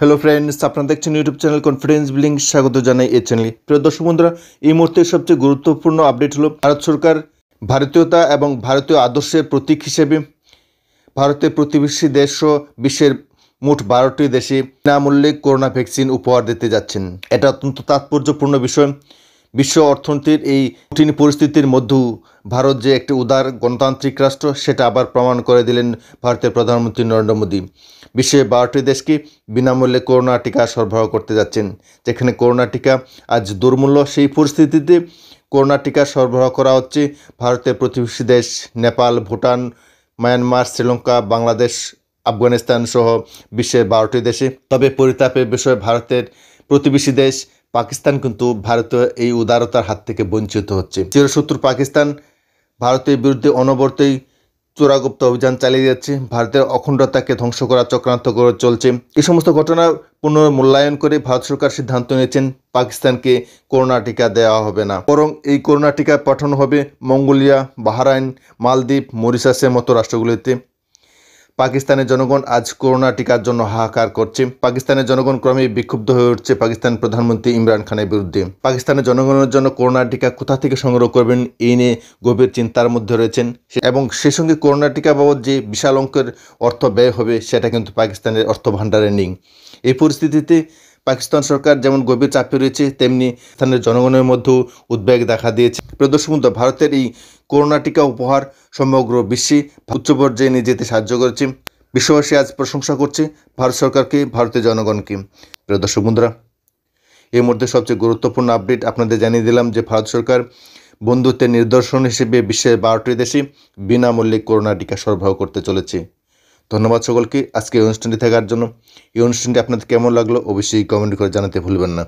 hello friends আপনারা দেখছেন YouTube channel confidence billing স্বাগত জানাই এই চ্যানেলে প্রিয় দর্শক বন্ধুরা এই মুহূর্তে সবচেয়ে গুরুত্বপূর্ণ আপডেট হলো ভারত সরকার ভারতীয়তা এবং ভারতীয় আদর্শের প্রতীক হিসেবে ভারতের প্রতিবেশী দেশ ও বিশ্বের মোট বারোটি দেশে বিনামূল্যে করোনা ভ্যাকসিন উপহার দিতে যাচ্ছেন এটা অত্যন্ত তাৎপর্যপূর্ণ বিষয় বিশ্ব অর্থনীতির এই কঠিন পরিস্থিতির মধ্যেও ভারত যে একটি উদার গণতান্ত্রিক রাষ্ট্র সেটা আবার প্রমাণ করে দিলেন ভারতের প্রধানমন্ত্রী নরেন্দ্র মোদী বিশ্বের বারোটি দেশকে বিনামূল্যে করোনা টিকা সরবরাহ করতে যাচ্ছেন যেখানে করোনা টিকা আজ দুর্মূল্য সেই পরিস্থিতিতে করোনা টিকা সরবরাহ করা হচ্ছে ভারতের প্রতিবেশী দেশ নেপাল ভুটান মায়ানমার শ্রীলঙ্কা বাংলাদেশ আফগানিস্তান সহ বিশ্বের বারোটি দেশে তবে পরিতাপের বিষয়ে ভারতের প্রতিবেশী দেশ পাকিস্তান কিন্তু ভারতীয় এই উদারতার হাত থেকে বঞ্চিত হচ্ছে চিরশত্রু পাকিস্তান ভারতের বিরুদ্ধে অনবরতেই চোরাগুপ্ত অভিযান চালিয়ে যাচ্ছে ভারতের অখণ্ডতাকে ধ্বংস করা চক্রান্ত করে চলছে এই সমস্ত ঘটনা পুনর মূল্যায়ন করে ভারত সরকার সিদ্ধান্ত নিয়েছেন পাকিস্তানকে করোনা টিকা দেওয়া হবে না বরং এই করোনা টিকা পাঠানো হবে মঙ্গোলিয়া বাহারাইন মালদ্বীপ মরিশাসের মতো রাষ্ট্রগুলিতে পাকিস্তানের জনগণ আজ করোনা টিকার জন্য হাহাকার করছে পাকিস্তানের জনগণ ক্রমেই বিক্ষুব্ধ হয়ে উঠছে পাকিস্তান প্রধানমন্ত্রী ইমরান খানের বিরুদ্ধে পাকিস্তানের জনগণের জন্য করোনা টিকা কোথা থেকে সংগ্রহ করবেন এই নিয়ে গভীর চিন্তার মধ্যে রয়েছেন এবং সে সঙ্গে করোনা টিকা বাবদ যে বিশাল অঙ্কের অর্থ ব্যয় হবে সেটা কিন্তু পাকিস্তানের অর্থ ভাণ্ডারে নেই এই পরিস্থিতিতে পাকিস্তান সরকার যেমন গভীর চাপে রয়েছে তেমনি স্থানীয় জনগণের মধ্যেও উদ্বেগ দেখা দিয়েছে প্রদর্শন ভারতের এই করোনা টিকা উপহার সমগ্র বিশ্বে উচ্চ পর্যায়ে নিয়ে যেতে সাহায্য করেছে বিশ্ববাসী আজ প্রশংসা করছে ভারত সরকারকে ভারতের জনগণকে প্রিয় দর্শক বন্ধুরা এর মধ্যে সবচেয়ে গুরুত্বপূর্ণ আপডেট আপনাদের জানিয়ে দিলাম যে ভারত সরকার বন্ধুত্বের নিদর্শন হিসেবে বিশ্বের বারোটি দেশে বিনামূল্যে করোনা টিকা সরবরাহ করতে চলেছে ধন্যবাদ সকলকে আজকে এই অনুষ্ঠানটি থাকার জন্য এই অনুষ্ঠানটি আপনাদের কেমন লাগলো অবশ্যই কমেন্ট করে জানাতে ভুলবেন না